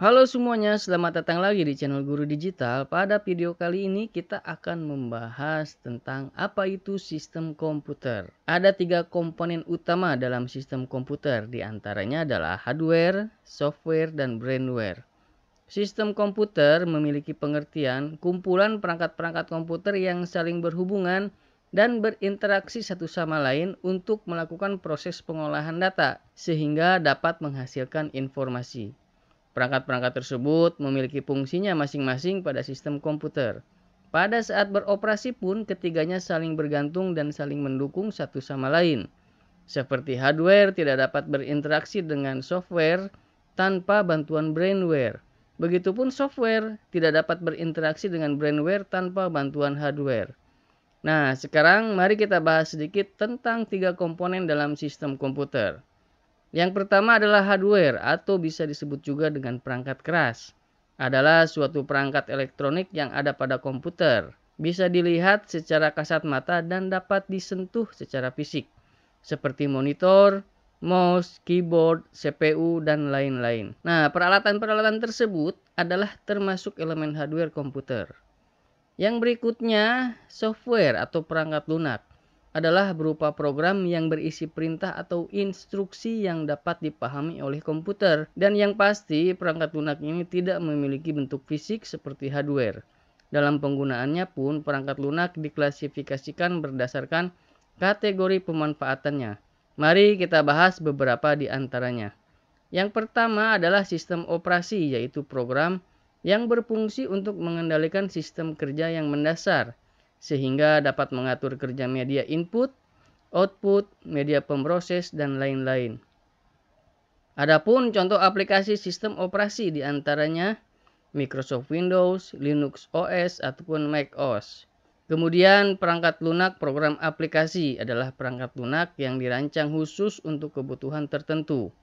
Halo semuanya, selamat datang lagi di channel Guru Digital. Pada video kali ini kita akan membahas tentang apa itu sistem komputer. Ada tiga komponen utama dalam sistem komputer, diantaranya adalah hardware, software, dan brandware. Sistem komputer memiliki pengertian kumpulan perangkat-perangkat komputer yang saling berhubungan dan berinteraksi satu sama lain untuk melakukan proses pengolahan data sehingga dapat menghasilkan informasi. Perangkat-perangkat tersebut memiliki fungsinya masing-masing pada sistem komputer. Pada saat beroperasi pun ketiganya saling bergantung dan saling mendukung satu sama lain. Seperti hardware tidak dapat berinteraksi dengan software tanpa bantuan brainware. Begitupun software tidak dapat berinteraksi dengan brainware tanpa bantuan hardware. Nah, sekarang mari kita bahas sedikit tentang tiga komponen dalam sistem komputer. Yang pertama adalah hardware atau bisa disebut juga dengan perangkat keras. Adalah suatu perangkat elektronik yang ada pada komputer. Bisa dilihat secara kasat mata dan dapat disentuh secara fisik. Seperti monitor, mouse, keyboard, CPU, dan lain-lain. Nah, peralatan-peralatan tersebut adalah termasuk elemen hardware komputer. Yang berikutnya, software atau perangkat lunak adalah berupa program yang berisi perintah atau instruksi yang dapat dipahami oleh komputer dan yang pasti perangkat lunak ini tidak memiliki bentuk fisik seperti hardware. Dalam penggunaannya pun perangkat lunak diklasifikasikan berdasarkan kategori pemanfaatannya. Mari kita bahas beberapa di antaranya. Yang pertama adalah sistem operasi yaitu program yang berfungsi untuk mengendalikan sistem kerja yang mendasar – sehingga dapat mengatur kerja media input, output, media pemroses, dan lain-lain. Adapun contoh aplikasi sistem operasi diantaranya Microsoft Windows, Linux OS, ataupun Mac OS. Kemudian perangkat lunak program aplikasi adalah perangkat lunak yang dirancang khusus untuk kebutuhan tertentu.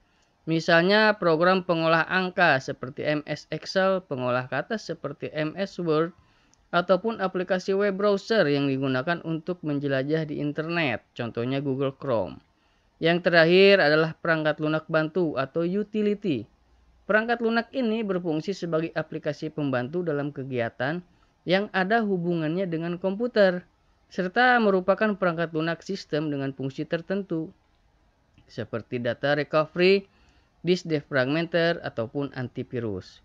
Misalnya program pengolah angka seperti MS Excel, pengolah kata seperti MS Word, ataupun aplikasi web browser yang digunakan untuk menjelajah di internet, contohnya Google Chrome. Yang terakhir adalah perangkat lunak bantu atau utility. Perangkat lunak ini berfungsi sebagai aplikasi pembantu dalam kegiatan yang ada hubungannya dengan komputer, serta merupakan perangkat lunak sistem dengan fungsi tertentu, seperti data recovery, disk defragmenter, ataupun antivirus.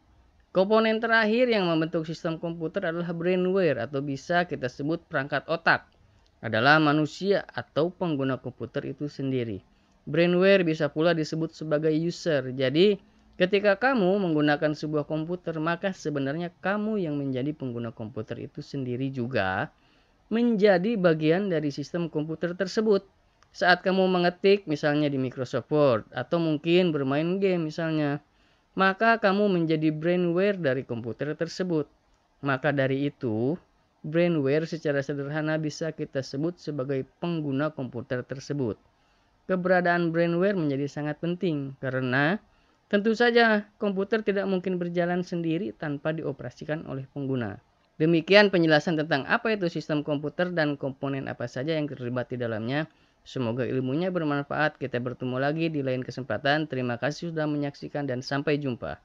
Komponen terakhir yang membentuk sistem komputer adalah brainware atau bisa kita sebut perangkat otak. Adalah manusia atau pengguna komputer itu sendiri. Brainware bisa pula disebut sebagai user. Jadi, ketika kamu menggunakan sebuah komputer, maka sebenarnya kamu yang menjadi pengguna komputer itu sendiri juga menjadi bagian dari sistem komputer tersebut. Saat kamu mengetik misalnya di Microsoft Word atau mungkin bermain game misalnya maka kamu menjadi brainware dari komputer tersebut. Maka dari itu, brainware secara sederhana bisa kita sebut sebagai pengguna komputer tersebut. Keberadaan brainware menjadi sangat penting karena tentu saja komputer tidak mungkin berjalan sendiri tanpa dioperasikan oleh pengguna. Demikian penjelasan tentang apa itu sistem komputer dan komponen apa saja yang terlibat di dalamnya. Semoga ilmunya bermanfaat. Kita bertemu lagi di lain kesempatan. Terima kasih sudah menyaksikan dan sampai jumpa.